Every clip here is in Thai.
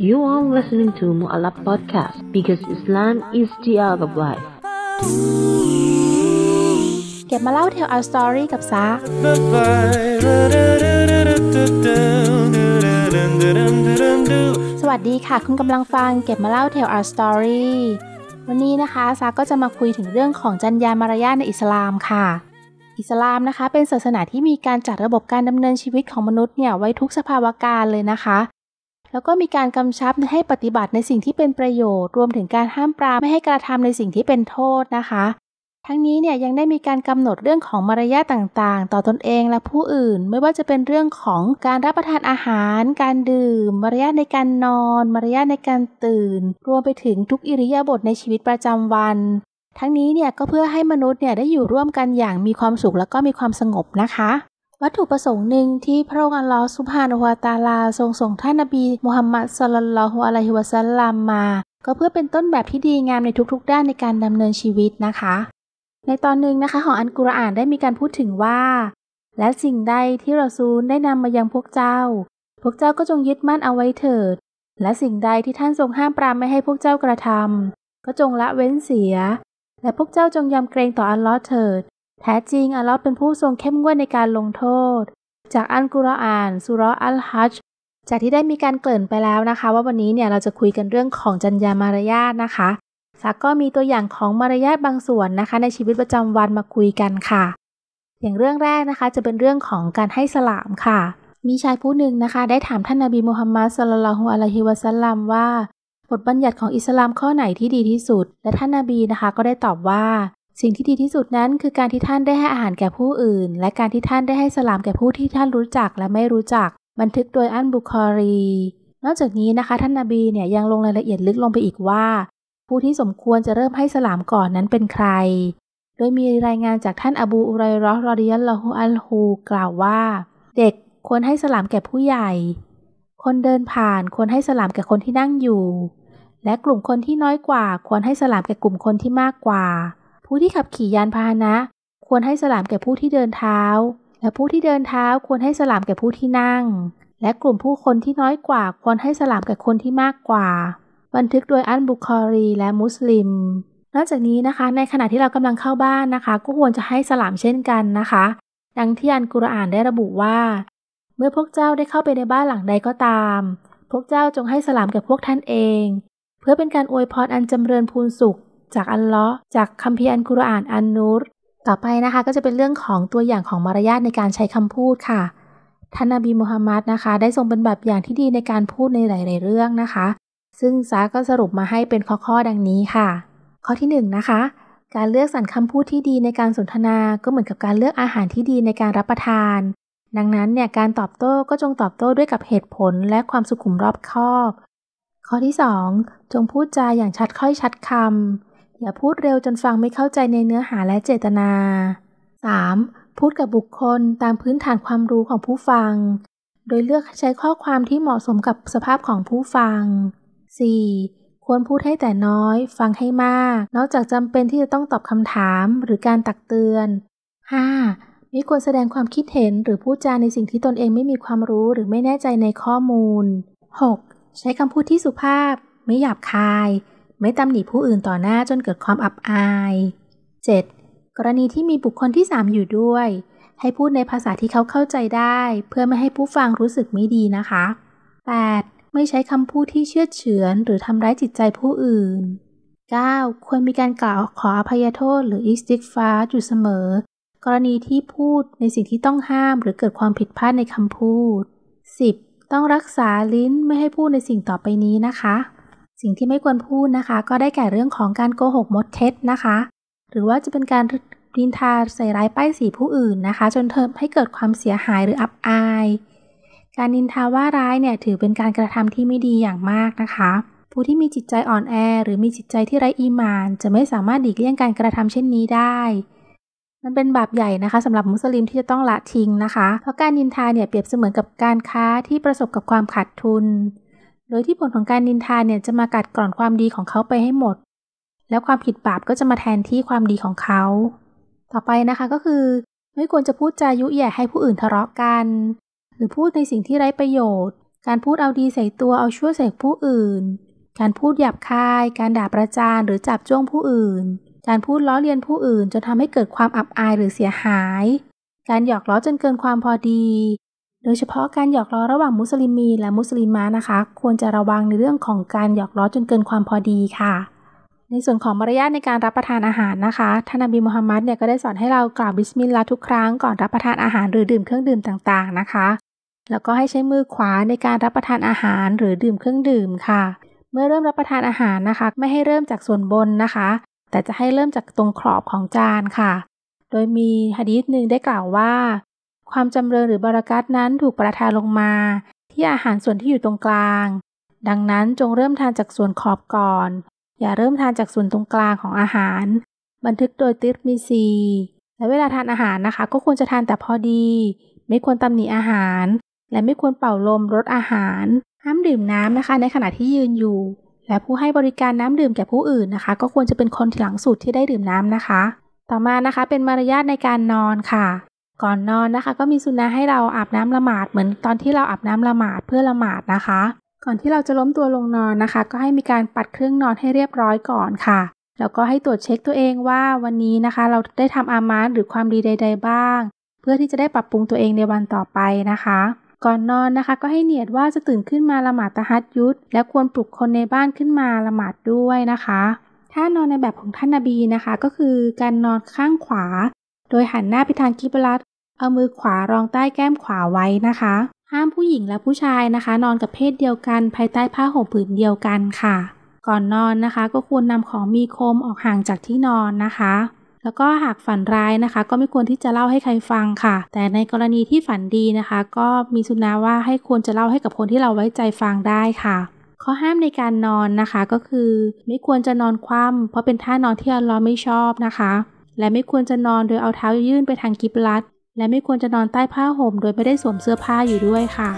You are listening to Mu'alab Podcast because Islam is the art of life. เก็บมาเล่า Tell Our Story กับซาสวัสดีค่ะ คุณกำลังฟังเก็บมาเล่า Tell Our Story วันนี้นะคะ ซาก็จะมาคุยถึงเรื่องของจัญญามารยาทในอิสลามค่ะอิสลามนะคะเป็นศาสนาที่มีการจัดระบบการดำเนินชีวิตของมนุษย์เนี่ยไว้ทุกสภาวะการเลยนะคะ แล้วก็มีการกำชับให้ปฏิบัติในสิ่งที่เป็นประโยชน์ รวมถึงการห้ามปรามไม่ให้กระทำในสิ่งที่เป็นโทษนะคะ ทั้งนี้เนี่ยยังได้มีการกำหนดเรื่องของมารยาทต่างๆ ต่อตอนเองและผู้อื่นไม่ว่าจะเป็นเรื่องของการรับประทานอาหาร การดื่มมารยาทในการนอนมารยาทในการตื่น รวมไปถึงทุกอิริยาบถในชีวิตประจำวันทั้งนี้เนี่ยก็เพื่อให้มนุษย์เนี่ยได้อยู่ร่วมกันอย่างมีความสุขแล้วก็มีความสงบนะคะ วัตถุประสงค์หนึ่งที่พระองค์อัลลอฮฺสุภานุวาตาลาทรงส่งท่านนบีมุฮัมมัดสลลัลลอฮุอะลัยฮิวะสัลลัมมา ก็เพื่อเป็นต้นแบบที่ดีงามในทุกๆด้านในการดำเนินชีวิตนะคะ ในตอนหนึ่งนะคะของอันกุรอานได้มีการพูดถึงว่า และสิ่งใดที่เราซูลได้นำมายังพวกเจ้า พวกเจ้าก็จงยึดมั่นเอาไว้เถิด และสิ่งใดที่ท่านทรงห้ามปรามไม่ให้พวกเจ้ากระทำ ก็จงละเว้นเสียและพวกเจ้าจงยำเกรงต่ออัลลอฮ์เถิด แท้จริงอัลลอฮ์เป็นผู้ทรงเข้มงวดในการลงโทษ จากอัลกุรอานสุรอัลฮัจจากที่ได้มีการเกริ่นไปแล้วนะคะ ว่าวันนี้เนี่ยเราจะคุยกันเรื่องของจัญญามารยาทนะคะซักก็มีตัวอย่างของมารยาทบางส่วนนะคะ ในชีวิตประจำวันมาคุยกันค่ะ อย่างเรื่องแรกนะคะจะเป็นเรื่องของการให้สลามค่ะ มีชายผู้หนึ่งนะคะได้ถามท่านนาบีมูฮัมมัดสุลลัลฮุอะลัยฮิวะซัลลัมว่าบทบัญญัติของอิสลามข้อไหนที่ดีที่สุด และท่านนาบีนะคะก็ได้ตอบว่า สิ่งที่ดีที่สุดนั้นคือการที่ท่านได้ให้อาหารแก่ผู้อื่น และการที่ท่านได้ให้สลามแก่ผู้ที่ท่านรู้จักและไม่รู้จัก บันทึกโดยอันบุคอรี นอกจากนี้นะคะท่านนาบีเนี่ยยังลงรายละเอียดลึกลงไปอีกว่า ผู้ที่สมควรจะเริ่มให้สลามก่อนนั้นเป็นใคร โดยมีรายงานจากท่านอบูอุไรรอรอดิยัลลอฮุอัลฮูกล่าวว่า เด็ก ควรให้สลามแก่ผู้ใหญ่ คนเดินผ่านควรให้สลามแก่คนที่นั่งอยู่และกลุ่มคนที่น้อยกว่า ควรให้สลามแก่กลุ่มคนที่มากกว่า ผู้ที่ขับขี่ยานพาหนะ ควรให้สลามแก่ผู้ที่เดินเท้า และผู้ที่เดินเท้าควรให้สลามแก่ผู้ที่นั่ง และกลุ่มผู้คนที่น้อยกว่า ควรให้สลามแก่คนที่มากกว่า บันทึกโดยอันบุคอรีและมุสลิม นอกจากนี้นะคะ ในขณะที่เรากำลังเข้าบ้านนะคะก็ควรจะให้สลามเช่นกันนะคะ ดังที่อันกุรอานได้ระบุว่า เมื่อพวกเจ้าได้เข้าไปในบ้านหลังใดก็ตาม พวกเจ้าจงให้สลามแก่พวกท่านเองเพื่อเป็นการอวยพรอันจำเริญพูนสุข จากอัลลอฮ์จากคัมภีร์อันกุรอานอันนูรต่อไปนะคะก็จะเป็นเรื่องของตัวอย่างของมารยาทในการใช้คำพูดค่ะท่านนบีมุฮัมมัดนะคะ ได้ทรงเป็นแบบอย่างที่ดีในการพูดในหลาย ๆ เรื่องนะคะ ซึ่งซาก็สรุปมาให้เป็นข้อๆดังนี้ค่ะ ข้อที่1นนะคะ การเลือกสรรคำพูดที่ดีในการสนทนาก็เหมือนกับการเลือกอาหารที่ดีในการรับประทาน ดังนั้นเนี่ยการตอบโต้ก็จงตอบโต้ด้วยกับเหตุผลและความสุขุมรอบคอบข้อที่2จงพูดจาอย่างชัดค่อยชัดคำ อย่าพูดเร็วจนฟังไม่เข้าใจในเนื้อหาและเจตนา 3. พูดกับบุคคลตามพื้นฐานความรู้ของผู้ฟัง โดยเลือกใช้ข้อความที่เหมาะสมกับสภาพของผู้ฟัง 4. ควรพูดให้แต่น้อย ฟังให้มาก นอกจากจำเป็นที่จะต้องตอบคำถามหรือการตักเตือน 5. ไม่ควรแสดงความคิดเห็นหรือพูดจาในสิ่งที่ตนเองไม่มีความรู้หรือไม่แน่ใจในข้อมูล 6. ใช้คำพูดที่สุภาพไม่หยาบคาย ไม่ตำหนิผู้อื่นต่อหน้าจนเกิดความอับอาย 7. กรณีที่มีบุคคลที่ 3 อยู่ด้วย ให้พูดในภาษาที่เขาเข้าใจได้ เพื่อไม่ให้ผู้ฟังรู้สึกไม่ดีนะคะ 8. ไม่ใช้คำพูดที่เชื่อเฉือน หรือทำร้ายจิตใจผู้อื่น 9. ควรมีการกล่าวขออภัยโทษ หรืออิสติกฟาอยู่เสมอ กรณีที่พูดในสิ่งที่ต้องห้ามหรือเกิดความผิดพลาดในคำพูด 10. ต้องรักษาลิ้น ไม่ให้พูดในสิ่งต่อไปนี้นะคะ สิ่งที่ไม่ควรพูดนะคะ ก็ได้แก่เรื่องของการโกหกมดเท็จนะคะ หรือว่าจะเป็นการดินทาใส่ร้ายป้ายสีผู้อื่นนะคะ จนเทอให้เกิดความเสียหายหรืออับอาย การนินทาว่าร้ายเนี่ยถือเป็นการกระทำที่ไม่ดีอย่างมากนะคะ ผู้ที่มีจิตใจอ่อนแอหรือมีจิตใจที่ไร้อีมานจะไม่สามารถดีกเลี่ยงการกระทำเช่นนี้ได้มันเป็นบาปใหญ่นะคะสำหรับมุสลิมที่จะต้องละทิ้งนะคะเพราะการนินทาเนี่ยเปรียบเสมือนกับการค้าที่ประสบกับความขาดทุน โดยที่ผลของการนินทาเนี่ยจะมากัดกร่อนความดีของเขาไปให้หมด แล้วความผิดบาปก็จะมาแทนที่ความดีของเขา ต่อไปนะคะก็คือไม่ควรจะพูดจายุแย่ให้ผู้อื่นทะเลาะกัน หรือพูดในสิ่งที่ไร้ประโยชน์ การพูดเอาดีใส่ตัวเอาชั่วใส่ผู้อื่น การพูดหยาบคาย การด่าประจานหรือจับจ้วงผู้อื่นการพูดล้อเลียนผู้อื่นจนทำให้เกิดความอับอายหรือเสียหาย การหยอกล้อจนเกินความพอดี โดยเฉพาะการหยอกล้อระหว่างมุสลิมีและมุสลิมานะคะ ควรจะระวังในเรื่องของการหยอกล้อจนเกินความพอดีค่ะ ในส่วนของมารยาทในการรับประทานอาหารนะคะ ท่านอบีมุฮัมมัดเนี่ยก็ได้สอนให้เรากล่าวบิสมิลลาห์ทุกครั้ง ก่อนรับประทานอาหารหรือดื่มเครื่องดื่มต่างๆนะคะ แล้วก็ให้ใช้มือขวาในการรับประทานอาหารหรือดื่มเครื่องดื่มค่ะ เมื่อเริ่มรับประทานอาหารนะคะ ไม่ให้เริ่มจากส่วนบนนะคะแต่จะให้เริ่มจากตรงขอบของจานค่ะ โดยมีฮะดีษหนึ่งได้กล่าวว่า ความจำเริญหรือบรากัตนั้นถูกประทานลงมา ที่อาหารส่วนที่อยู่ตรงกลาง ดังนั้นจงเริ่มทานจากส่วนขอบก่อน อย่าเริ่มทานจากส่วนตรงกลางของอาหาร บันทึกโดยติสมีซี และเวลาทานอาหารนะคะ ก็ควรจะทานแต่พอดี ไม่ควรตำหนิอาหาร และไม่ควรเป่าลมรสอาหารห้ามดื่มน้ำนะคะในขณะที่ยืนอยู่และผู้ให้บริการน้ำดื่มแก่ผู้อื่นนะคะ ก็ควรจะเป็นคนที่หลังสุดที่ได้ดื่มน้ำนะคะ ต่อมานะคะเป็นมารยาทในการนอนค่ะ ก่อนนอนนะคะก็มีสุนัขให้เราอาบน้ำละหมาดเหมือนตอนที่เราอาบน้ำละหมาดเพื่อละหมาดนะคะ ก่อนที่เราจะล้มตัวลงนอนนะคะ ก็ให้มีการปัดเครื่องนอนให้เรียบร้อยก่อนค่ะ แล้วก็ให้ตรวจเช็คตัวเองว่า วันนี้นะคะเราได้ทำอามานหรือความดีใด ๆ บ้าง เพื่อที่จะได้ปรับปรุงตัวเองในวันต่อไปนะคะก่อนนอนนะคะก็ให้เนียดว่าจะตื่นขึ้นมาละหมาดตะฮัดยุธและควรปลุกคนในบ้านขึ้นมาละหมาดด้วยนะคะ ถ้านอนในแบบของท่านนาบีนะคะก็คือการนอนข้างขวา โดยหันหน้าไปทางกิบลัตเอามือขวารองใต้แก้มขวาไว้นะคะห้ามผู้หญิงและผู้ชายนะคะ นอนกับเพศเดียวกัน ภายใต้ผ้าห่มผืนเดียวกันค่ะ ก่อนนอนนะคะก็ควรนำของมีคมออกห่างจากที่นอนนะคะแล้วก็หากฝันร้ายนะคะ ก็ไม่ควรที่จะเล่าให้ใครฟังค่ะ แต่ในกรณีที่ฝันดีนะคะ ก็มีสุนะว่าให้ควรจะเล่าให้กับคนที่เราไว้ใจฟังได้ค่ะ ข้อห้ามในการนอนนะคะก็คือ ไม่ควรจะนอนคว่ำเพราะเป็นท่านอนที่อัลลอฮ์ไม่ชอบนะคะ และไม่ควรจะนอนโดยเอาเท้ายื่นไปทางกิบลัดและไม่ควรจะนอนใต้ผ้าห่ม โดยไม่ได้สวมเสื้อผ้าอยู่ด้วยค่ะ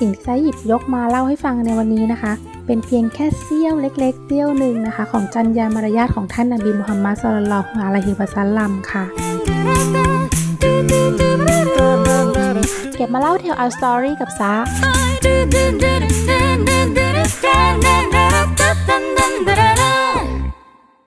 สิ่งที่ไซหยิบยกมาเล่าให้ฟังในวันนี้นะคะเป็นเพียงแค่เสี้ยวเล็กๆเสี้ยวหนึ่งนะคะ ของจัญญามารยาทของท่านนบีมุฮัมมัดสุลลัลของอะลัยฮิวะซัลลัมค่ะ เก็บมาเล่าเทลอาสตอรี่กับซา